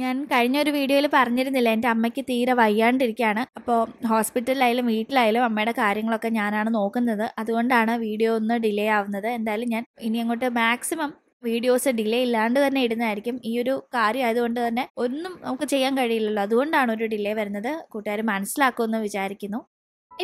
ഞാൻ കഴിഞ്ഞ ഒരു വീഡിയോയിൽ പറഞ്ഞിരുന്നില്ല എൻ്റെ അമ്മയ്ക്ക് തീരെ വയ്യാണ്ടിരിക്കുകയാണ് അപ്പോൾ ഹോസ്പിറ്റലിലായാലും വീട്ടിലായാലും അമ്മയുടെ കാര്യങ്ങളൊക്കെ ഞാനാണ് നോക്കുന്നത് അതുകൊണ്ടാണ് വീഡിയോ ഒന്ന് ഡിലേ ആവുന്നത് എന്തായാലും ഞാൻ ഇനി അങ്ങോട്ട് മാക്സിമം വീഡിയോസ് ഡിലേ ഇല്ലാണ്ട് തന്നെ ഇടുന്നതായിരിക്കും ഈ ഒരു കാര്യം ആയതുകൊണ്ട് തന്നെ ഒന്നും നമുക്ക് ചെയ്യാൻ കഴിയില്ലല്ലോ അതുകൊണ്ടാണ് ഒരു ഡിലേ വരുന്നത് കൂട്ടുകാർ മനസ്സിലാക്കുമെന്ന് വിചാരിക്കുന്നു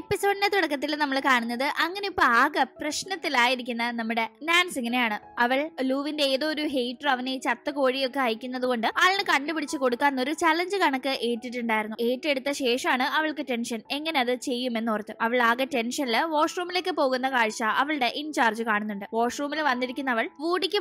എപ്പിസോഡിന്റെ തുടക്കത്തിൽ നമ്മൾ കാണുന്നത് അങ്ങനെ ഇപ്പൊ ആകെ പ്രശ്നത്തിലായിരിക്കുന്ന നമ്മുടെ നാൻസിങ്ങിനെയാണ് അവൾ ലൂവിന്റെ ഏതോ ഒരു ഹെയ്റ്റർ അവനെ ചത്ത കോഴിയൊക്കെ അയക്കുന്നത് കൊണ്ട് ആളിന് കണ്ടുപിടിച്ച് കൊടുക്കാൻ ഒരു ചലഞ്ച് കണക്ക് ഏറ്റിട്ടുണ്ടായിരുന്നു ഏറ്റെടുത്ത ശേഷമാണ് അവൾക്ക് ടെൻഷൻ എങ്ങനെ അത് ചെയ്യുമെന്നോർത്ത് അവൾ ആകെ ടെൻഷനില് വാഷ്റൂമിലേക്ക് പോകുന്ന കാഴ്ച അവളുടെ ഇൻചാർജ് കാണുന്നുണ്ട് വാഷ്റൂമിൽ വന്നിരിക്കുന്ന അവൾ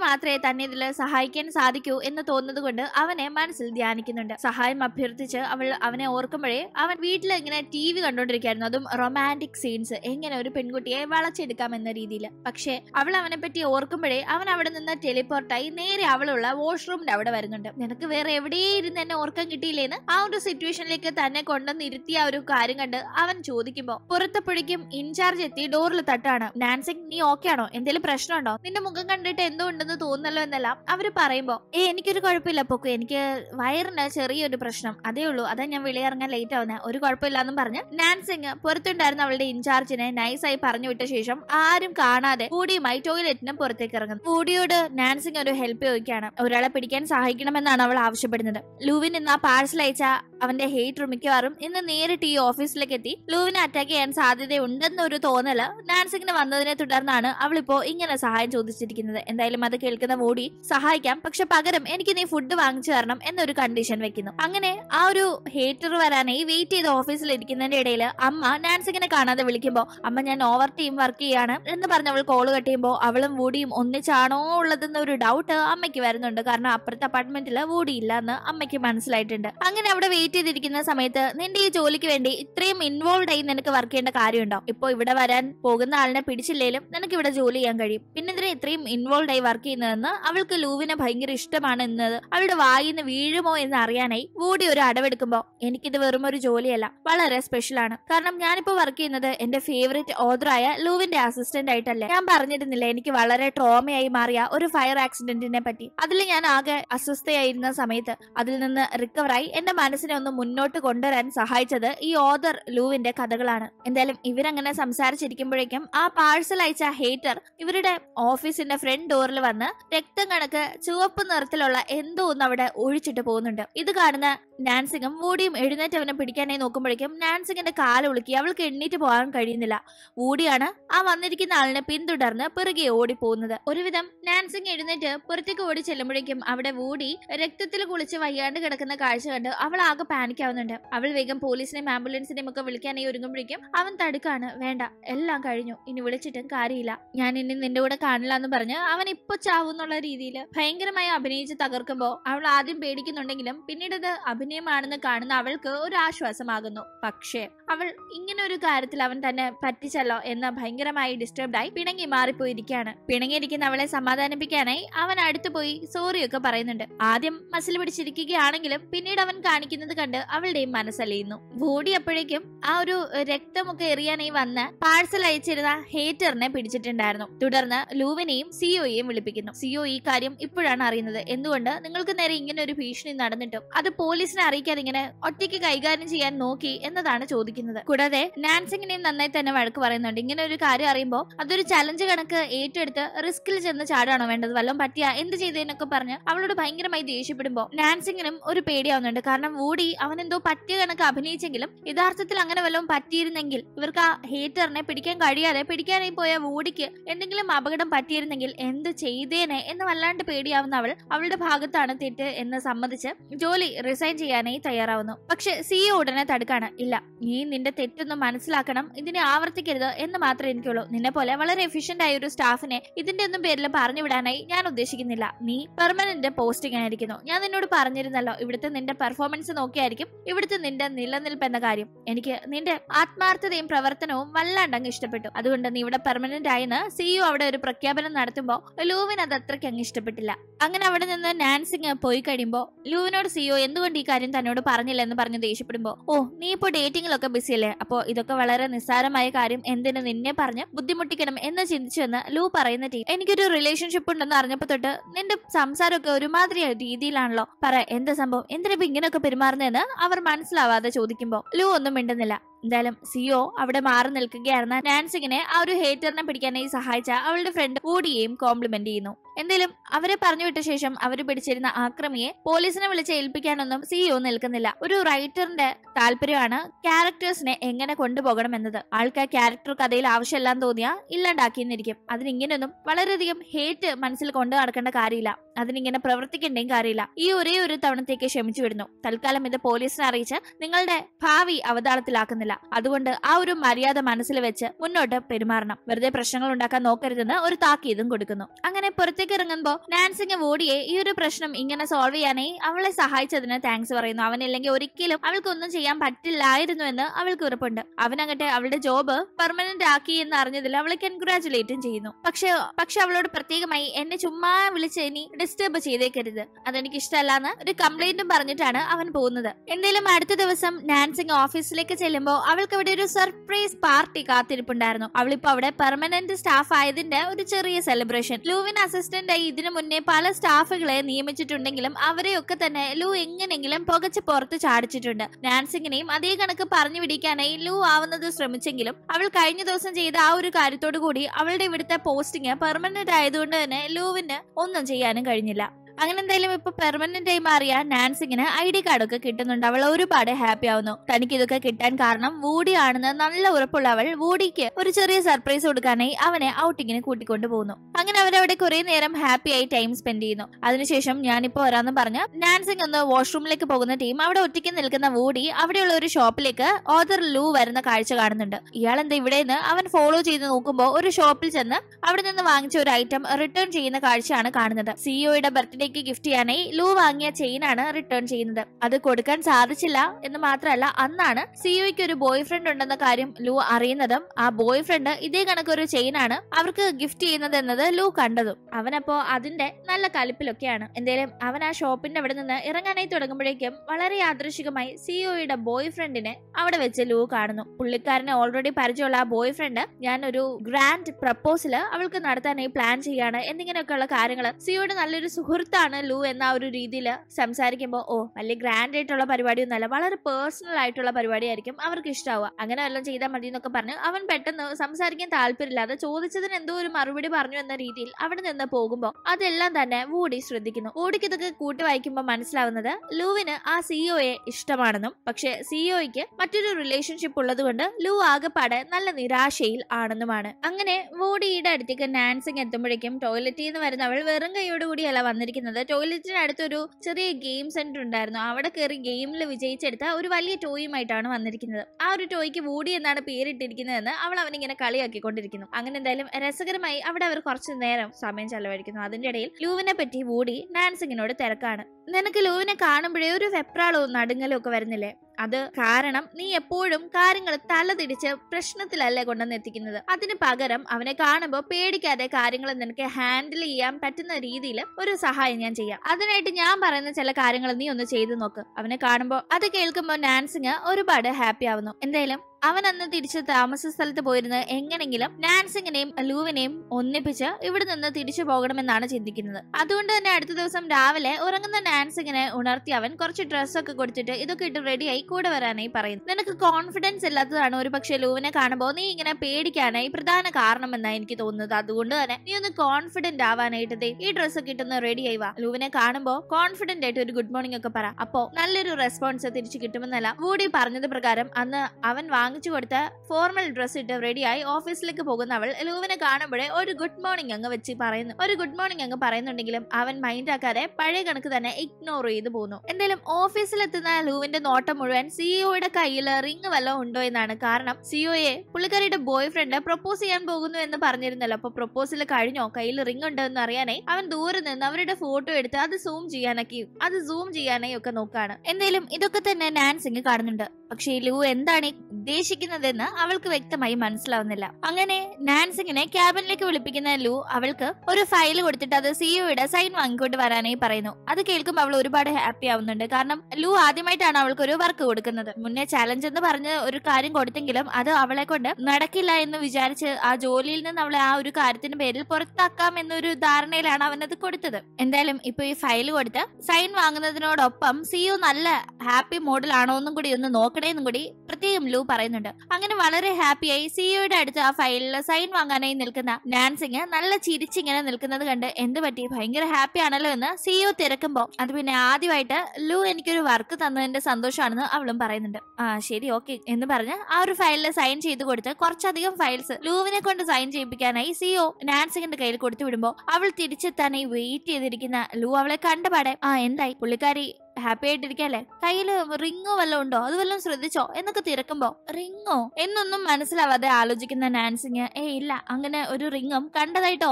മാത്രമേ തന്നെ ഇതിൽ സഹായിക്കാൻ സാധിക്കൂ എന്ന് തോന്നുന്നത് കൊണ്ട് അവനെ മനസ്സിൽ ധ്യാനിക്കുന്നുണ്ട് സഹായം അഭ്യർത്ഥിച്ച് അവൾ അവനെ ഓർക്കുമ്പോഴേ അവൻ വീട്ടിൽ ഇങ്ങനെ ടി വി കണ്ടുകൊണ്ടിരിക്കുകയായിരുന്നു അതും റൊമാൻറ്റിക് സീൻസ് എങ്ങനെ ഒരു പെൺകുട്ടിയെ വളച്ചെടുക്കാം എന്ന രീതിയിൽ പക്ഷേ അവൾ അവനെ പറ്റി ഓർക്കുമ്പോഴേ അവൻ അവിടെ നിന്ന് ടെലിപ്പോർട്ടായി നേരെ അവളുള്ള വാഷ്റൂമിന്റെ അവിടെ വരുന്നുണ്ട് നിനക്ക് വേറെ എവിടെയും ഇരുന്ന് എന്നെ ഓർക്കാൻ കിട്ടിയില്ലേന്ന് ആ ഒരു സിറ്റുവേഷനിലേക്ക് തന്നെ കൊണ്ടുവന്ന് ഇരുത്തിയ ഒരു കാര്യം കണ്ട് അവൻ ചോദിക്കുമ്പോ പുറത്തപ്പോഴേക്കും ഇൻചാർജ് എത്തി ഡോറിൽ തട്ടാണ് നാൻസിങ് നീ ഓക്കെ ആണോ എന്തെങ്കിലും പ്രശ്നമുണ്ടോ നിന്റെ മുഖം കണ്ടിട്ട് എന്തോ ഉണ്ടെന്ന് തോന്നുന്നല്ലോ എന്നെല്ലാം അവര് പറയുമ്പോൾ ഏ എനിക്കൊരു കുഴപ്പമില്ല പൊക്കു എനിക്ക് വയറിന് ചെറിയൊരു പ്രശ്നം അതേ ഉള്ളൂ അതാ ഞാൻ വിളിയിറങ്ങാൻ ലേറ്റ് ആവുന്ന ഒരു കുഴപ്പമില്ല പറഞ്ഞ് നാൻസിങ് പുറത്തു അടുത്തുണ്ടായിരുന്ന അവളുടെ ഇൻചാർജിനെ നൈസായി പറഞ്ഞു വിട്ട ശേഷം ആരും കാണാതെ കൂടിയുമായി ടോയ്ലറ്റിനും പുറത്തേക്ക് ഇറങ്ങുന്നു കൂടിയോട് നാൻസിങ് ഒരു ഹെൽപ്പ് ചോദിക്കുകയാണ് ഒരാളെ പിടിക്കാൻ സഹായിക്കണമെന്നാണ് അവൾ ആവശ്യപ്പെടുന്നത് ലൂവിൻ ഇന്ന് ആ പാഴ്സൽ അയച്ച അവന്റെ ഹേറ്റർ മിക്കവാറും ഇന്ന് നേരിട്ട് ഈ ഓഫീസിലേക്ക് എത്തി ലൂവിനെ അറ്റാക്ക് ചെയ്യാൻ സാധ്യതയുണ്ടെന്നൊരു തോന്നല് നാൻസിങ്ങിന് വന്നതിനെ തുടർന്നാണ് അവളിപ്പോ ഇങ്ങനെ സഹായം ചോദിച്ചിരിക്കുന്നത് എന്തായാലും അത് കേൾക്കുന്ന മോഡി സഹായിക്കാം പക്ഷെ പകരം എനിക്ക് നീ ഫുഡ് വാങ്ങിച്ചു തരണം എന്നൊരു കണ്ടീഷൻ വെക്കുന്നു അങ്ങനെ ആ ഒരു ഹേറ്റർ വരാനായി വെയിറ്റ് ചെയ്ത് ഓഫീസിൽ ഇരിക്കുന്നതിന്റെ ഇടയിൽ അമ്മ നാൻസിങ്ങിനെ കാണാതെ വിളിക്കുമ്പോൾ അമ്മ ഞാൻ ഓവർ ടീം വർക്ക് ചെയ്യാണ് എന്ന് പറഞ്ഞ് അവൾ കോള് കട്ടിയുമ്പോ അവളും വൂഡിയും ഒന്നിച്ചാണോ ഉള്ളതെന്ന ഒരു ഡൗട്ട് അമ്മയ്ക്ക് വരുന്നുണ്ട് കാരണം അപ്പുറത്തെ അപ്പാർട്ട്മെന്റിൽ വൂഡി ഇല്ലെന്ന് എന്ന് അമ്മയ്ക്ക് മനസ്സിലായിട്ടുണ്ട് അങ്ങനെ അവിടെ വെയിറ്റ് വെയിറ്റ് ചെയ്തിരിക്കുന്ന സമയത്ത് നിന്റെ ഈ ജോലിക്ക് വേണ്ടി ഇത്രയും ഇൻവോൾവ് ആയി നിനക്ക് വർക്ക് ചെയ്യേണ്ട കാര്യമുണ്ടോ ഇപ്പോ ഇവിടെ വരാൻ പോകുന്ന ആളിനെ പിടിച്ചില്ലേലും നിനക്ക് ഇവിടെ ജോലി ചെയ്യാൻ കഴിയും പിന്നെ ഇതിനെ ഇത്രയും ഇൻവോൾവ് ആയി വർക്ക് ചെയ്യുന്നതെന്ന് അവൾക്ക് ലൂവിനെ ഭയങ്കര ഇഷ്ടമാണ് എന്നത് അവളുടെ വായിന്ന് വീഴുമോ എന്ന് അറിയാനായി വൂടി ഒരു അടവെടുക്കുമ്പോ എനിക്കിത് വെറും ഒരു ജോലിയല്ല വളരെ സ്പെഷ്യലാണ് കാരണം ഞാനിപ്പോ വർക്ക് ചെയ്യുന്നത് എന്റെ ഫേവറേറ്റ് ഓദറായ ലൂവിന്റെ അസിസ്റ്റന്റ് ആയിട്ടല്ലേ ഞാൻ പറഞ്ഞിരുന്നില്ല എനിക്ക് വളരെ ട്രോമയായി മാറിയ ഒരു ഫയർ ആക്സിഡന്റിനെ പറ്റി അതിൽ ഞാൻ ആകെ അസ്വസ്ഥയായിരുന്ന സമയത്ത് അതിൽ നിന്ന് റിക്കവറായി എന്റെ മനസ്സിനെ ഒന്ന് മുന്നോട്ട് കൊണ്ടുവരാൻ സഹായിച്ചത് ഈ ഓദർ ലൂവിന്റെ കഥകളാണ് എന്തായാലും ഇവരങ്ങനെ സംസാരിച്ചിരിക്കുമ്പോഴേക്കും ആ പാഴ്സൽ അയച്ച ഹേറ്റർ ഇവരുടെ ഓഫീസിന്റെ ഫ്രണ്ട് ഡോറിൽ വന്ന് രക്തം കണക്ക് ചുവപ്പ് നിറത്തിലുള്ള എന്തോ ഒന്ന് അവിടെ ഒഴിച്ചിട്ട് പോകുന്നുണ്ട് ഇത് കാണുന്ന നാൻസിങ്ങും വൂഡിയും എഴുന്നേറ്റ് അവനെ പിടിക്കാനായി നോക്കുമ്പോഴേക്കും നാൻസിങ്ങിന്റെ കാല് ഉളുക്കി അവൾക്ക് എണ്ണീറ്റ് പോകാൻ കഴിയുന്നില്ല വൂഡിയാണ് ആ വന്നിരിക്കുന്ന ആളിനെ പിന്തുടർന്ന് പിറകെ ഓടിപ്പോകുന്നത് ഒരുവിധം നാൻസിങ് എഴുന്നേറ്റ് പുറത്തേക്ക് ഓടി ചെല്ലുമ്പോഴേക്കും അവിടെ വൂഡി രക്തത്തിൽ കുളിച്ച് വയ്യാണ്ട് കിടക്കുന്ന കാഴ്ച കണ്ട് അവൾ ആകെ പാനിക് ആവുന്നുണ്ട് അവൾ വേഗം പോലീസിനെയും ആംബുലൻസിനെയും ഒക്കെ വിളിക്കാനായി ഒരുങ്ങുമ്പോഴേക്കും അവൻ തടുക്കാണ് വേണ്ട എല്ലാം കഴിഞ്ഞു ഇനി വിളിച്ചിട്ടും കാര്യമില്ല ഞാൻ ഇനി നിന്റെ കൂടെ കാണില്ല എന്ന് പറഞ്ഞ് അവൻ ഇപ്പൊ ചാവുന്നുള്ള രീതിയിൽ ഭയങ്കരമായി അഭിനയിച്ച് തകർക്കുമ്പോൾ അവൾ ആദ്യം പേടിക്കുന്നുണ്ടെങ്കിലും പിന്നീട് അത് അഭിനയമാണെന്ന് കാണുന്ന അവൾക്ക് ഒരു ആശ്വാസമാകുന്നു പക്ഷേ അവൾ ഇങ്ങനെ ഒരു കാര്യത്തിൽ അവൻ തന്നെ പറ്റിച്ചല്ലോ എന്ന് ഭയങ്കരമായി ഡിസ്റ്റർബ്ഡായി പിണങ്ങി മാറിപ്പോയിരിക്കുകയാണ് പിണങ്ങിയിരിക്കുന്ന അവളെ സമാധാനിപ്പിക്കാനായി അവൻ അടുത്തു പോയി സോറിയൊക്കെ പറയുന്നുണ്ട് ആദ്യം മസിൽ പിടിച്ചിരിക്കുകയാണെങ്കിലും പിന്നീട് അവൻ കാണിക്കുന്നത് കണ്ട് അവളുടെയും മനസ്സലിയുന്നു ഓടിയപ്പോഴേക്കും ആ ഒരു രക്തമൊക്കെ എറിയാനായി വന്ന് പാഴ്സൽ അയച്ചിരുന്ന ഹേറ്ററിനെ പിടിച്ചിട്ടുണ്ടായിരുന്നു തുടർന്ന് ലൂവിനെയും സിഒയെയും വിളിപ്പിക്കുന്നു സിഒ ഈ കാര്യം ഇപ്പോഴാണ് അറിയുന്നത് എന്തുകൊണ്ട് നിങ്ങൾക്ക് നേരെ ഇങ്ങനെ ഒരു ഭീഷണി നടന്നിട്ടും അത് പോലീസിനെ അറിയിക്കാതെ ഇങ്ങനെ ഒറ്റയ്ക്ക് കൈകാര്യം ചെയ്യാൻ നോക്കി എന്നതാണ് ചോദിക്കുന്നത് കൂടാതെ നാൻസിങ്ങിനെയും നന്നായി തന്നെ വഴക്ക് പറയുന്നുണ്ട് ഇങ്ങനെ ഒരു കാര്യം അറിയുമ്പോൾ അതൊരു ചലഞ്ച് കണക്ക് ഏറ്റെടുത്ത് റിസ്കിൽ ചെന്ന് ചാടാണോ വേണ്ടത് വല്ലതും പറ്റിയ എന്ത് ചെയ്തേന്നൊക്കെ പറഞ്ഞ് അവളോട് ഭയങ്കരമായി ദേഷ്യപ്പെടുമ്പോൾ നാൻസിങ്ങിനും ഒരു പേടിയാവുന്നുണ്ട് കാരണം അതോടി അവൻ എന്തോ പറ്റിയ കണക്ക് അഭിനയിച്ചെങ്കിലും യഥാർത്ഥത്തിൽ അങ്ങനെ വല്ലതും പറ്റിയിരുന്നെങ്കിൽ ഇവർക്ക് ആ ഹേറ്ററിനെ പിടിക്കാൻ കഴിയാതെ പിടിക്കാനായി പോയ വോഡിക്ക് എന്തെങ്കിലും അപകടം പറ്റിയിരുന്നെങ്കിൽ എന്ത് ചെയ്തേനെ എന്ന് വല്ലാണ്ട് പേടിയാവുന്ന അവൾ അവളുടെ ഭാഗത്താണ് തെറ്റ് എന്ന് സമ്മതിച്ച് ജോലി റിസൈൻ ചെയ്യാനായി തയ്യാറാവുന്നു പക്ഷെ സിഇഒ e ഉടനെ തടുക്കാണ് ഇല്ല നീ നിന്റെ തെറ്റൊന്നും മനസ്സിലാക്കണം ഇതിനെ ആവർത്തിക്കരുത് എന്ന് മാത്രമേ എനിക്കുള്ളൂ നിന്നെ പോലെ വളരെ എഫിഷ്യന്റ് ആയ ഒരു സ്റ്റാഫിനെ ഇതിന്റെ ഒന്നും പേരിൽ പറഞ്ഞു വിടാനായി ഞാൻ ഉദ്ദേശിക്കുന്നില്ല നീ പെർമനന്റ് പോസ്റ്റിംഗ് ആയിരിക്കുന്നു ഞാൻ നിന്നോട് പറഞ്ഞിരുന്നല്ലോ ഇവിടുത്തെ നിന്റെ പെർഫോമൻസ് നോക്കി നോക്കിയായിരിക്കും ഇവിടുത്തെ നിന്റെ നിലനിൽപ്പ് എന്ന കാര്യം എനിക്ക് നിന്റെ ആത്മാർത്ഥതയും പ്രവർത്തനവും വല്ലാണ്ട് അങ്ങ് ഇഷ്ടപ്പെട്ടു അതുകൊണ്ട് നീ ഇവിടെ പെർമനന്റ് ആയെന്ന് സിഇഒ അവിടെ ഒരു പ്രഖ്യാപനം നടത്തുമ്പോൾ ലൂവിന് അത് അത്രയ്ക്ക് അങ്ങ് ഇഷ്ടപ്പെട്ടില്ല അങ്ങനെ അവിടെ നിന്ന് നാൻസിങ് പോയി കഴിയുമ്പോൾ ലൂവിനോട് സിഇഒ എന്തുകൊണ്ട് ഈ കാര്യം തന്നോട് പറഞ്ഞില്ല എന്ന് പറഞ്ഞ് ദേഷ്യപ്പെടുമ്പോൾ ഓ നീ ഇപ്പോൾ ഡേറ്റിംഗിലൊക്കെ ബിസിയല്ലേ അപ്പോൾ ഇതൊക്കെ വളരെ നിസ്സാരമായ കാര്യം എന്തിന് നിന്നെ പറഞ്ഞ് ബുദ്ധിമുട്ടിക്കണം എന്ന് ചിന്തിച്ചുവെന്ന് ലൂ പറയുന്ന ടീം എനിക്കൊരു റിലേഷൻഷിപ്പ് ഉണ്ടെന്ന് അറിഞ്ഞപ്പോൾ തൊട്ട് നിന്റെ സംസാരമൊക്കെ ഒരുമാതിരി രീതിയിലാണല്ലോ പറ എന്താ സംഭവം എന്തിനാ ഇപ്പൊ ഇങ്ങനെയൊക്കെ പെരുമാറുന്ന പോകുന്നതെന്ന് അവർ മനസ്സിലാവാതെ ചോദിക്കുമ്പോൾ ലൂ ഒന്നും മിണ്ടുന്നില്ല എന്തായാലും സിയോ അവിടെ മാറി നിൽക്കുകയായിരുന്ന നാൻസിങ്ങിനെ ആ ഒരു ഹേറ്ററിനെ പിടിക്കാനായി സഹായിച്ച അവളുടെ ഫ്രണ്ട് കൂടിയേയും കോംപ്ലിമെന്റ് ചെയ്യുന്നു എന്തേലും അവരെ പറഞ്ഞു വിട്ട ശേഷം അവർ പിടിച്ചിരുന്ന ആക്രമിയെ പോലീസിനെ വിളിച്ച് ഏൽപ്പിക്കാനൊന്നും സിഇഒ നിൽക്കുന്നില്ല ഒരു റൈറ്ററിന്റെ താല്പര്യമാണ് ക്യാരക്ടേഴ്സിനെ എങ്ങനെ കൊണ്ടുപോകണം എന്നത് ആൾക്കാർ ക്യാരക്ടർ കഥയിൽ ആവശ്യമെല്ലാം തോന്നിയ ഇല്ലാണ്ടാക്കിയെന്നിരിക്കും അതിനിങ്ങനെയൊന്നും വളരെയധികം ഹേറ്റ് മനസ്സിൽ കൊണ്ടു നടക്കേണ്ട കാര്യമില്ല അതിനിങ്ങനെ പ്രവർത്തിക്കേണ്ടേയും കാര്യമില്ല ഈ ഒരേ ഒരു തവണത്തേക്ക് ക്ഷമിച്ചു വിടുന്നു തൽക്കാലം ഇത് പോലീസിനെ അറിയിച്ച് നിങ്ങളുടെ ഭാവി അവതാളത്തിലാക്കുന്നില്ല കാര്യമല്ല അതുകൊണ്ട് ആ ഒരു മര്യാദ മനസ്സിൽ വെച്ച് മുന്നോട്ട് പെരുമാറണം വെറുതെ പ്രശ്നങ്ങൾ ഉണ്ടാക്കാൻ നോക്കരുതെന്ന് ഒരു താക്കീതും കൊടുക്കുന്നു അങ്ങനെ പുറത്തേക്ക് ഇറങ്ങുമ്പോൾ നാൻസിങ് വോഡിയെ ഈ ഒരു പ്രശ്നം ഇങ്ങനെ സോൾവ് ചെയ്യാനായി അവളെ സഹായിച്ചതിന് താങ്ക്സ് പറയുന്നു അവനില്ലെങ്കിൽ ഒരിക്കലും അവൾക്കൊന്നും ചെയ്യാൻ പറ്റില്ലായിരുന്നു എന്ന് അവൾക്ക് ഉറപ്പുണ്ട് അവനങ്ങട്ടെ അവളുടെ ജോബ് പെർമനന്റ് ആക്കി എന്ന് അറിഞ്ഞതിൽ അവളെ കൺഗ്രാചുലേറ്റും ചെയ്യുന്നു പക്ഷെ പക്ഷെ അവളോട് പ്രത്യേകമായി എന്നെ ചുമ്മാ വിളിച്ച് ഇനി ഡിസ്റ്റർബ് ചെയ്തേക്കരുത് അതെനിക്ക് ഇഷ്ടമല്ലാന്ന് ഒരു കംപ്ലൈന്റും പറഞ്ഞിട്ടാണ് അവൻ പോകുന്നത് എന്തേലും അടുത്ത ദിവസം നാൻസിങ് ഓഫീസിലേക്ക് ചെല്ലുമ്പോൾ അവൾക്ക് ഇവിടെ ഒരു സർപ്രൈസ് പാർട്ടി കാത്തിരിപ്പുണ്ടായിരുന്നു അവളിപ്പോ അവിടെ പെർമനന്റ് സ്റ്റാഫ് ആയതിന്റെ ഒരു ചെറിയ സെലിബ്രേഷൻ ലൂവിൻ അസിസ്റ്റന്റ് ആയി ഇതിനു മുന്നേ പല സ്റ്റാഫുകളെ നിയമിച്ചിട്ടുണ്ടെങ്കിലും അവരെയൊക്കെ തന്നെ ലൂ എങ്ങനെങ്കിലും പുകച്ച് പുറത്ത് ചാടിച്ചിട്ടുണ്ട് നാൻസിങ്ങിനെയും അതേ കണക്ക് പറഞ്ഞു പിടിക്കാനായി ലൂ ആവുന്നത് ശ്രമിച്ചെങ്കിലും അവൾ കഴിഞ്ഞ ദിവസം ചെയ്ത ആ ഒരു കാര്യത്തോടു കൂടി അവളുടെ ഇവിടുത്തെ പോസ്റ്റിംഗ് പെർമനന്റ് ആയതുകൊണ്ട് തന്നെ ലൂവിന് ഒന്നും ചെയ്യാനും കഴിഞ്ഞില്ല അങ്ങനെ എന്തായാലും ഇപ്പൊ പെർമനന്റ് ആയി മാറിയ നാൻസിങ്ങിന് ഐ ഡി ഒക്കെ കിട്ടുന്നുണ്ട് അവൾ ഒരുപാട് ഹാപ്പി ആവുന്നു തനിക്ക് ഇതൊക്കെ കിട്ടാൻ കാരണം വൂഡി ആണെന്ന് നല്ല ഉറപ്പുള്ള അവൾ വൂഡിക്ക് ഒരു ചെറിയ സർപ്രൈസ് കൊടുക്കാനായി അവനെ ഔട്ടിങ്ങിന് കൂട്ടിക്കൊണ്ടു പോകുന്നു അങ്ങനെ അവരവിടെ കുറെ നേരം ഹാപ്പി ആയി ടൈം സ്പെൻഡ് ചെയ്യുന്നു അതിനുശേഷം ഞാനിപ്പോ വരാന്ന് പറഞ്ഞ നാൻസിംഗ് ഒന്ന് വാഷ്റൂമിലേക്ക് പോകുന്ന ടീം അവിടെ ഒറ്റയ്ക്ക് നിൽക്കുന്ന വൂഡി അവിടെയുള്ള ഒരു ഷോപ്പിലേക്ക് ഓദർ ലൂ വരുന്ന കാഴ്ച കാണുന്നുണ്ട് ഇയാൾ എന്താ ഇവിടെ നിന്ന് അവൻ ഫോളോ ചെയ്ത് നോക്കുമ്പോൾ ഒരു ഷോപ്പിൽ ചെന്ന് അവിടെ നിന്ന് വാങ്ങിച്ച ഒരു ഐറ്റം റിട്ടേൺ ചെയ്യുന്ന കാഴ്ചയാണ് കാണുന്നത് സിഇഒയുടെ ബർത്ത്ഡേക്ക് ഗിഫ്റ്റ് ചെയ്യാനായി ലൂ വാങ്ങിയ ചെയിൻ ആണ് റിട്ടേൺ ചെയ്യുന്നത് അത് കൊടുക്കാൻ സാധിച്ചില്ല എന്ന് മാത്രമല്ല അന്നാണ് സിഇഒയ്ക്ക് ഒരു ബോയ് ഫ്രണ്ട് ഉണ്ടെന്ന കാര്യം ലൂ അറിയുന്നതും ആ ബോയ് ഫ്രണ്ട് ഇതേ കണക്കൊരു ചെയിനാണ് അവർക്ക് ഗിഫ്റ്റ് ചെയ്യുന്നത് എന്നത് ലു കണ്ടതും അവനപ്പോ അതിന്റെ നല്ല കലിപ്പിലൊക്കെയാണ് എന്തേലും അവൻ ആ ഷോപ്പിന്റെ അവിടെ നിന്ന് ഇറങ്ങാനായി തുടങ്ങുമ്പോഴേക്കും വളരെ യാദൃശികമായി സിഒയുടെ e ബോയ് ഫ്രണ്ടിനെ അവിടെ വെച്ച് ലു കാണുന്നു പുള്ളിക്കാരനെ ഓൾറെഡി പരിചയമുള്ള ആ ബോയ് ഫ്രണ്ട് ഒരു ഗ്രാൻഡ് പ്രപ്പോസൽ അവൾക്ക് നടത്താനായി പ്ലാൻ ചെയ്യാണ് എന്നിങ്ങനെയൊക്കെയുള്ള കാര്യങ്ങൾ സിഒയുടെ e നല്ലൊരു സുഹൃത്താണ് ലു എന്ന ഒരു രീതിയിൽ സംസാരിക്കുമ്പോൾ ഓ വലിയ ഗ്രാൻഡ് ആയിട്ടുള്ള പരിപാടിയൊന്നുമല്ല വളരെ പേഴ്സണൽ ആയിട്ടുള്ള പരിപാടിയായിരിക്കും അവർക്ക് ഇഷ്ടാവുക അങ്ങനെ വല്ലതും ചെയ്താൽ മതി എന്നൊക്കെ പറഞ്ഞ് അവൻ പെട്ടെന്ന് സംസാരിക്കാൻ താല്പര്യമില്ലാതെ ചോദിച്ചതിന് എന്തോ ഒരു മറുപടി പറഞ്ഞു എന്ന രീതിയിൽ അവിടെ നിന്ന് പോകുമ്പോൾ അതെല്ലാം തന്നെ വൂഡി ശ്രദ്ധിക്കുന്നു വൂഡിക്ക് ഇതൊക്കെ കൂട്ടി വായിക്കുമ്പോൾ മനസ്സിലാവുന്നത് ലൂവിന് ആ സിഇഒയെ e ഇഷ്ടമാണെന്നും പക്ഷെ സിഇഒയ്ക്ക് e മറ്റൊരു റിലേഷൻഷിപ്പ് ഉള്ളതുകൊണ്ട് ലൂ ആകെപ്പാടെ നല്ല നിരാശയിൽ ആണെന്നുമാണ് അങ്ങനെ വൂഡിയുടെ അടുത്തേക്ക് നാൻസിങ് എത്തുമ്പോഴേക്കും ടോയ്ലറ്റിൽ നിന്ന് വരുന്ന അവൾ വെറും കൈയോടുകൂടിയല്ല വന്നിരിക്കുന്നത് ടോയ്ലറ്റിന് അടുത്തൊരു ചെറിയ ഗെയിം സെന്റർ ഉണ്ടായിരുന്നു അവിടെ കയറി ഗെയിമിൽ വിജയിച്ചെടുത്ത ഒരു വലിയ ടോയുമായിട്ടാണ് വന്നിരിക്കുന്നത് ആ ഒരു ടോയ്ക്ക് വൂഡി എന്നാണ് പേരിട്ടിരിക്കുന്നതെന്ന് അവൾ അവനിങ്ങനെ കളിയാക്കിക്കൊണ്ടിരിക്കുന്നു അങ്ങനെ എന്തായാലും രസകരമായി അവിടെ അവർ കുറച്ച് കുറച്ചു നേരം സമയം ചെലവഴിക്കുന്നു അതിൻ്റെ ഇടയിൽ ലൂവിനെ പറ്റി വൂഡി നാൻസിങ്ങിനോട് തിരക്കാണ് നിനക്ക് ലൂവിനെ കാണുമ്പോഴേ ഒരു വെപ്രാളവും നടുങ്ങലും ഒക്കെ വരുന്നില്ലേ അത് കാരണം നീ എപ്പോഴും കാര്യങ്ങൾ തലതിടിച്ച് പ്രശ്നത്തിലല്ലേ കൊണ്ടുവന്ന് എത്തിക്കുന്നത് അതിന് പകരം അവനെ കാണുമ്പോൾ പേടിക്കാതെ കാര്യങ്ങൾ നിനക്ക് ഹാൻഡിൽ ചെയ്യാൻ പറ്റുന്ന രീതിയിൽ ഒരു സഹായം ഞാൻ ചെയ്യാം അതിനായിട്ട് ഞാൻ പറയുന്ന ചില കാര്യങ്ങൾ നീ ഒന്ന് ചെയ്തു നോക്ക് അവനെ കാണുമ്പോൾ അത് കേൾക്കുമ്പോൾ നാൻസിങ് ഒരുപാട് ഹാപ്പി ആവുന്നു എന്തായാലും അവൻ അന്ന് തിരിച്ച് താമസ സ്ഥലത്ത് പോയിരുന്നത് എങ്ങനെങ്കിലും നാൻസിങ്ങിനെയും ലൂവിനെയും ഒന്നിപ്പിച്ച് ഇവിടെ നിന്ന് തിരിച്ചു പോകണമെന്നാണ് ചിന്തിക്കുന്നത് അതുകൊണ്ട് തന്നെ അടുത്ത ദിവസം രാവിലെ ഉറങ്ങുന്ന ഡാൻസിങ്ങിനെ ഉണർത്തി അവൻ കുറച്ച് ഡ്രസ്സൊക്കെ കൊടുത്തിട്ട് ഇതൊക്കെ ഇട്ട് റെഡിയായി കൂടെ വരാനായി പറയുന്നു നിനക്ക് കോൺഫിഡൻസ് ഇല്ലാത്തതാണ് ഒരു പക്ഷെ ലൂവിനെ കാണുമ്പോൾ നീ ഇങ്ങനെ പേടിക്കാനായി പ്രധാന കാരണമെന്നാണ് എനിക്ക് തോന്നുന്നത് അതുകൊണ്ട് തന്നെ നീ ഒന്ന് കോൺഫിഡന്റ് ആവാനായിട്ട് ഈ ഡ്രസ്സൊക്കെ ഇട്ടൊന്ന് റെഡിയായി വാ ലൂവിനെ കാണുമ്പോൾ കോൺഫിഡന്റ് ആയിട്ട് ഒരു ഗുഡ് മോർണിംഗ് ഒക്കെ പറ അപ്പോ നല്ലൊരു റെസ്പോൺസ് തിരിച്ചു കിട്ടുമെന്നല്ല വൂഡി പറഞ്ഞത് പ്രകാരം അന്ന് അവൻ വാങ്ങിച്ചു കൊടുത്ത ഫോർമൽ ഡ്രസ്സ് ഇട്ട് റെഡിയായി ഓഫീസിലേക്ക് പോകുന്ന അവൾ ലൂവിനെ കാണുമ്പോഴേ ഒരു ഗുഡ് മോർണിംഗ് അങ്ങ് വെച്ച് പറയുന്നു ഒരു ഗുഡ് മോർണിംഗ് അങ്ങ് പറയുന്നുണ്ടെങ്കിലും അവൻ മൈൻഡ് ആക്കാതെ പഴയ കണക്ക് തന്നെ ഇഗ്നോർ ചെയ്തു പോകുന്നു എന്തായാലും ഓഫീസിലെത്തുന്ന ലൂവിന്റെ നോട്ടം മുഴുവൻ സിഇഒയുടെ e കയ്യിൽ റിംഗ് വല്ലതും ഉണ്ടോ എന്നാണ് കാരണം സിഇഒയെ e പുള്ളിക്കാരിയുടെ ബോയ് ഫ്രണ്ട് പ്രപ്പോസ് ചെയ്യാൻ പോകുന്നു എന്ന് പറഞ്ഞിരുന്നല്ലോ അപ്പൊ പ്രപ്പോസൽ കഴിഞ്ഞോ കയ്യിൽ റിംഗ് ഉണ്ടോ എന്ന് അറിയാനായി അവൻ ദൂരെ നിന്ന് അവരുടെ ഫോട്ടോ എടുത്ത് അത് സൂം ചെയ്യാനൊക്കെ അത് സൂം ചെയ്യാനായി ഒക്കെ നോക്കാണ് എന്തായാലും ഇതൊക്കെ തന്നെ നാൻസിങ് കാണുന്നുണ്ട് പക്ഷേ ലൂ എന്താണ് ഉദ്ദേശിക്കുന്നതെന്ന് അവൾക്ക് വ്യക്തമായി മനസ്സിലാവുന്നില്ല അങ്ങനെ നാൻസിങ്ങിനെ ക്യാബിനിലേക്ക് വിളിപ്പിക്കുന്ന ലൂ അവൾക്ക് ഒരു ഫയൽ കൊടുത്തിട്ട് അത് സിഇഒയുടെ e സൈൻ വാങ്ങിക്കൊണ്ട് വരാനായി പറയുന്നു അത് കേൾക്കും അവൾ ഒരുപാട് ഹാപ്പി ആവുന്നുണ്ട് കാരണം ലു ആദ്യമായിട്ടാണ് അവൾക്ക് ഒരു വർക്ക് കൊടുക്കുന്നത് മുന്നേ ചലഞ്ച് എന്ന് പറഞ്ഞ് ഒരു കാര്യം കൊടുത്തെങ്കിലും അത് അവളെ കൊണ്ട് നടക്കില്ല എന്ന് വിചാരിച്ച് ആ ജോലിയിൽ നിന്ന് അവളെ ആ ഒരു കാര്യത്തിന്റെ പേരിൽ പുറത്താക്കാം എന്നൊരു ധാരണയിലാണ് അവനത് കൊടുത്തത് എന്തായാലും ഇപ്പൊ ഈ ഫയൽ കൊടുത്ത് സൈൻ വാങ്ങുന്നതിനോടൊപ്പം സിയു നല്ല ഹാപ്പി മോഡിലാണോ എന്നും കൂടി ഒന്ന് നോക്കണേന്നും കൂടി പ്രത്യേകം ലു പറയുന്നുണ്ട് അങ്ങനെ വളരെ ഹാപ്പിയായി സിയുയുടെ അടുത്ത് ആ ഫയലിൽ സൈൻ വാങ്ങാനായി നിൽക്കുന്ന നാൻസിങ് നല്ല ചിരിച്ചിങ്ങനെ നിൽക്കുന്നത് കണ്ട് എന്ത് പറ്റി ഭയങ്കര ഹാപ്പി ആണല്ലോ എന്ന് സിയു തിരക്കുമ്പോ അത് പിന്നെ ആദ്യമായിട്ട് ലു എനിക്കൊരു വർക്ക് തന്നതിന്റെ സന്തോഷമാണെന്ന് അവളും പറയുന്നുണ്ട് ആ ശരി ഓക്കെ എന്ന് പറഞ്ഞ് ആ ഒരു ഫയലിൽ സൈൻ ചെയ്ത് കൊടുത്ത് കുറച്ചധികം ഫയൽസ് ലൂവിനെ കൊണ്ട് സൈൻ ചെയ്യിപ്പിക്കാനായി സിഒ നാൻസിങ്ങിന്റെ കയ്യിൽ കൊടുത്തു വിടുമ്പോൾ അവൾ തിരിച്ചെത്താനായി വെയിറ്റ് ചെയ്തിരിക്കുന്ന ലു അവളെ കണ്ടപാടെ ആ എന്തായി പുള്ളിക്കാരി ഹാപ്പി ആയിട്ടിരിക്കല്ലേ കയ്യിൽ റിങ്ങോ വല്ലതും ഉണ്ടോ അത് വല്ലതും ശ്രദ്ധിച്ചോ എന്നൊക്കെ തിരക്കുമ്പോ റിങ്ങോ എന്നൊന്നും മനസ്സിലാവാതെ ആലോചിക്കുന്ന നാൻസിങ് ഏ ഇല്ല അങ്ങനെ ഒരു റിങ്ങും കണ്ടതായിട്ട്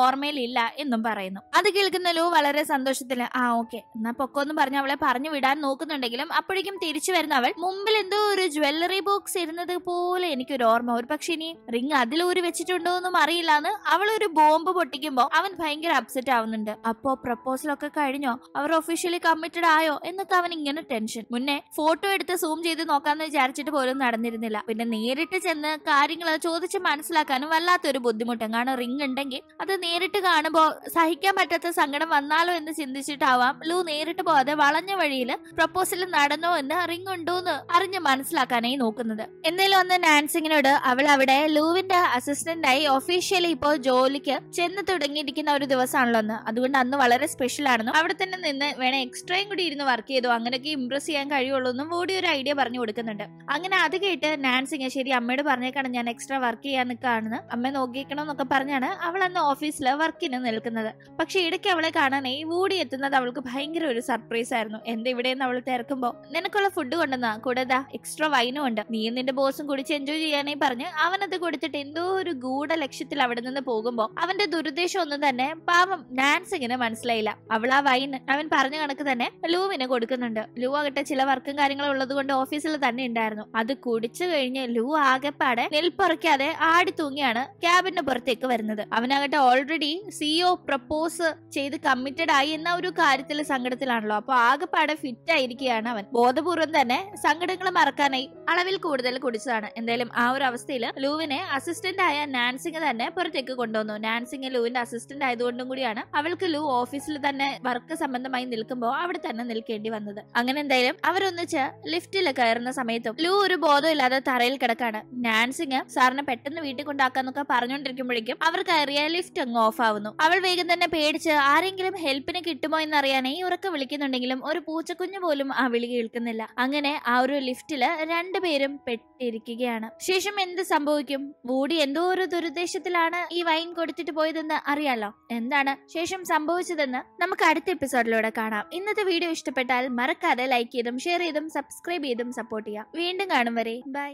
ഇല്ല എന്നും പറയുന്നു അത് കേൾക്കുന്ന ലു വളരെ സന്തോഷത്തില് ആ ഓക്കെ എന്നാ പൊക്കോന്ന് പറഞ്ഞ അവളെ പറഞ്ഞു വിടാൻ നോക്കുന്നുണ്ടെങ്കിലും അപ്പോഴേക്കും തിരിച്ചു വരുന്ന അവൾ മുമ്പിൽ എന്തോ ഒരു ജ്വല്ലറി ബോക്സ് ഇരുന്നത് പോലെ എനിക്കൊരു ഓർമ്മ ഒരു പക്ഷെ ഇനി റിങ് അതിലൂരി വെച്ചിട്ടുണ്ടോ എന്നും അറിയില്ല എന്ന് അവൾ ഒരു ബോംബ് പൊട്ടിക്കുമ്പോ അവൻ ഭയങ്കര അപ്സെറ്റ് ആവുന്നുണ്ട് അപ്പോ പ്രപ്പോസൽ ഒക്കെ കഴിഞ്ഞോ അവർ ഒഫീഷ്യലി കമ്മിറ്റഡ് ആയോ എന്നൊക്കെ അവൻ ഇങ്ങനെ ടെൻഷൻ മുന്നേ ഫോട്ടോ എടുത്ത് സൂം ചെയ്ത് നോക്കാന്ന് വിചാരിച്ചിട്ട് പോലും നടന്നിരുന്നില്ല പിന്നെ നേരിട്ട് ചെന്ന് കാര്യങ്ങൾ ചോദിച്ച് മനസ്സിലാക്കാനും വല്ലാത്തൊരു ബുദ്ധിമുട്ടും കാരണം റിംഗ് ഉണ്ടെങ്കിൽ അത് നേരിട്ട് കാണുമ്പോൾ സഹിക്കാൻ പറ്റാത്ത സങ്കടം വന്നാലോ എന്ന് ചിന്തിച്ചിട്ടാവാം ലൂ നേരിട്ട് പോവാതെ വളഞ്ഞ വഴിയിൽ പ്രപ്പോസൽ നടന്നോ എന്ന് റിംഗ് ഉണ്ടോ എന്ന് അറിഞ്ഞ് മനസ്സിലാക്കാനായി നോക്കുന്നത് എന്നാലും ഒന്ന് നാൻസിങ്ങിനോട് അവൾ അവിടെ ലൂവിന്റെ അസിസ്റ്റന്റായി ഒഫീഷ്യലി ഇപ്പോൾ ജോലിക്ക് ചെന്ന് തുടങ്ങിയിരിക്കുന്ന ഒരു ദിവസമാണല്ലോ അന്ന് അതുകൊണ്ട് അന്ന് വളരെ സ്പെഷ്യൽ ആണെന്നും അവിടെ തന്നെ നിന്ന് വേണേ എക്സ്ട്രയും കൂടി ഇരുന്ന് വർക്ക് ചെയ്തോ ചെയ്തോ അങ്ങനെയൊക്കെ ഇംപ്രസ് ചെയ്യാൻ കഴിയുള്ളൂ എന്നും വോഡി ഒരു ഐഡിയ പറഞ്ഞു കൊടുക്കുന്നുണ്ട് അങ്ങനെ അത് കേട്ട് നാൻസിങ് ശരി അമ്മയോട് പറഞ്ഞേക്കാണ് ഞാൻ എക്സ്ട്രാ വർക്ക് ചെയ്യാൻ നിൽക്കുകയാണെന്ന് അമ്മ നോക്കിക്കണം എന്നൊക്കെ പറഞ്ഞാണ് അവൾ അന്ന് ഓഫീസിൽ വർക്കിന് നിൽക്കുന്നത് പക്ഷെ ഇടയ്ക്ക് അവളെ ഈ വൂടി എത്തുന്നത് അവൾക്ക് ഭയങ്കര ഒരു സർപ്രൈസ് ആയിരുന്നു എന്താ ഇവിടെയെന്ന് അവൾ തിരക്കുമ്പോൾ നിനക്കുള്ള ഫുഡ് കൊണ്ടുവന്നാ കൂടാതാ എക്സ്ട്രാ വൈനും ഉണ്ട് നീ നിന്റെ ബോസും കുടിച്ച് എൻജോയ് ചെയ്യാനേ പറഞ്ഞ് അവനത് കൊടുത്തിട്ട് എന്തോ ഒരു ഗൂഢ ലക്ഷ്യത്തിൽ അവിടെ നിന്ന് പോകുമ്പോൾ അവന്റെ ദുരുദ്ദേശം ഒന്നും തന്നെ പാവം നാൻസിങ്ങിന് മനസ്സിലായില്ല അവൾ ആ വൈൻ അവൻ പറഞ്ഞ കണക്ക് തന്നെ ലൂവിന് കൊടുക്കും കൊടുക്കുന്നുണ്ട് ലു ആകട്ടെ ചില വർക്കും കാര്യങ്ങളും ഉള്ളത് കൊണ്ട് ഓഫീസിൽ തന്നെ ഉണ്ടായിരുന്നു അത് കുടിച്ചു കഴിഞ്ഞ് ലു ആകെപ്പാടെ നെൽപ്പറക്കാതെ ആടി തൂങ്ങിയാണ് ക്യാബിന്റെ പുറത്തേക്ക് വരുന്നത് അവനാകട്ടെ ഓൾറെഡി സിഇഒ പ്രപ്പോസ് ചെയ്ത് കമ്മിറ്റഡ് ആയി എന്ന ഒരു കാര്യത്തിൽ സങ്കടത്തിലാണല്ലോ അപ്പൊ ആകെപ്പാടെ ഫിറ്റ് ആയിരിക്കുകയാണ് അവൻ ബോധപൂർവം തന്നെ സങ്കടങ്ങൾ മറക്കാനായി അളവിൽ കൂടുതൽ കുടിച്ചതാണ് എന്തായാലും ആ ഒരു അവസ്ഥയിൽ ലൂവിനെ അസിസ്റ്റന്റ് ആയ നാൻസിംഗ് തന്നെ പുറത്തേക്ക് കൊണ്ടുവന്നു നാൻസിംഗ് ലൂവിന്റെ അസിസ്റ്റന്റ് ആയതുകൊണ്ടും കൂടിയാണ് അവൾക്ക് ലൂ ഓഫീസിൽ തന്നെ വർക്ക് സംബന്ധമായി നിൽക്കുമ്പോൾ അവിടെ തന്നെ നിൽക്കേണ്ടി വന്നത് വന്നത് അങ്ങനെ എന്തായാലും അവരൊന്നിച്ച് ലിഫ്റ്റിൽ കയറുന്ന സമയത്തും ലൂ ഒരു ഇല്ലാതെ തറയിൽ കിടക്കാണ് നാൻസിങ് സാറിനെ പെട്ടെന്ന് വീട്ടിൽ കൊണ്ടാക്കാന്നൊക്കെ പറഞ്ഞുകൊണ്ടിരിക്കുമ്പോഴേക്കും അവർ കയറിയ ലിഫ്റ്റ് അങ്ങ് ഓഫ് ആവുന്നു അവൾ വേഗം തന്നെ പേടിച്ച് ആരെങ്കിലും ഹെൽപ്പിന് കിട്ടുമോ എന്നറിയാനേ ഉറക്കെ വിളിക്കുന്നുണ്ടെങ്കിലും ഒരു പൂച്ചക്കുഞ്ഞു പോലും ആ വിളി കേൾക്കുന്നില്ല അങ്ങനെ ആ ഒരു ലിഫ്റ്റില് രണ്ടുപേരും പെട്ടിരിക്കുകയാണ് ശേഷം എന്ത് സംഭവിക്കും വൂടി എന്തോ ഒരു ദുരുദ്ദേശത്തിലാണ് ഈ വൈൻ കൊടുത്തിട്ട് പോയതെന്ന് അറിയാലോ എന്താണ് ശേഷം സംഭവിച്ചതെന്ന് നമുക്ക് അടുത്ത എപ്പിസോഡിലൂടെ കാണാം ഇന്നത്തെ വീഡിയോ ഇഷ്ടപ്പെട്ടാൽ മറക്കാതെ ലൈക്ക് ചെയ്തും ഷെയർ ചെയ്തും സബ്സ്ക്രൈബ് ചെയ്തും സപ്പോർട്ട് ചെയ്യാം വീണ്ടും കാണും വരെ ബൈ